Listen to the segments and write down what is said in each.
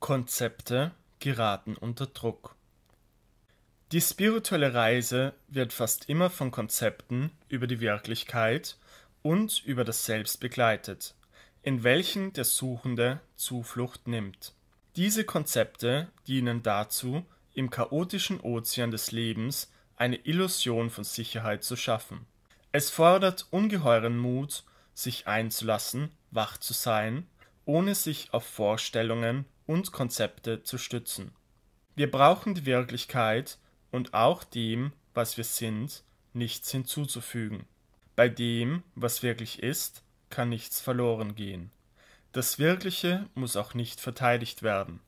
Konzepte geraten unter Druck. Die spirituelle Reise wird fast immer von Konzepten über die Wirklichkeit und über das Selbst begleitet, in welchen der Suchende Zuflucht nimmt. Diese Konzepte dienen dazu, im chaotischen Ozean des Lebens eine Illusion von Sicherheit zu schaffen. Es fordert ungeheuren Mut, sich einzulassen, wach zu sein ohne sich auf Vorstellungen und Konzepte zu stützen. Wir brauchen die Wirklichkeit und auch dem, was wir sind, nichts hinzuzufügen. Bei dem, was wirklich ist, kann nichts verloren gehen. Das Wirkliche muss auch nicht verteidigt werden.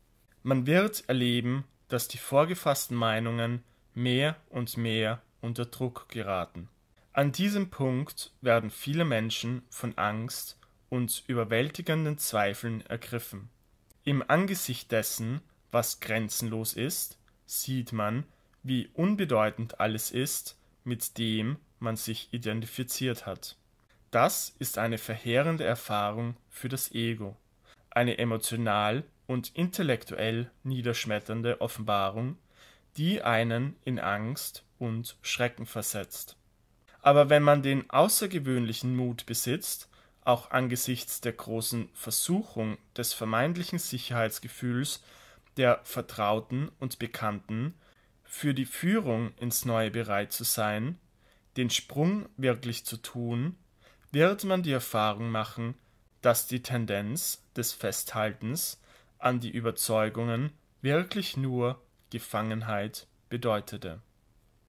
Man wird erleben, dass die vorgefassten Meinungen mehr und mehr unter Druck geraten. An diesem Punkt werden viele Menschen von Angst uns überwältigenden Zweifeln ergriffen. Im Angesicht dessen, was grenzenlos ist, sieht man, wie unbedeutend alles ist, mit dem man sich identifiziert hat. Das ist eine verheerende Erfahrung für das Ego, eine emotional und intellektuell niederschmetternde Offenbarung, die einen in Angst und Schrecken versetzt. Aber wenn man den außergewöhnlichen Mut besitzt, auch angesichts der großen Versuchung des vermeintlichen Sicherheitsgefühls der Vertrauten und Bekannten, für die Führung ins Neue bereit zu sein, den Sprung wirklich zu tun, wird man die Erfahrung machen, dass die Tendenz des Festhaltens an die Überzeugungen wirklich nur Gefangenheit bedeutete.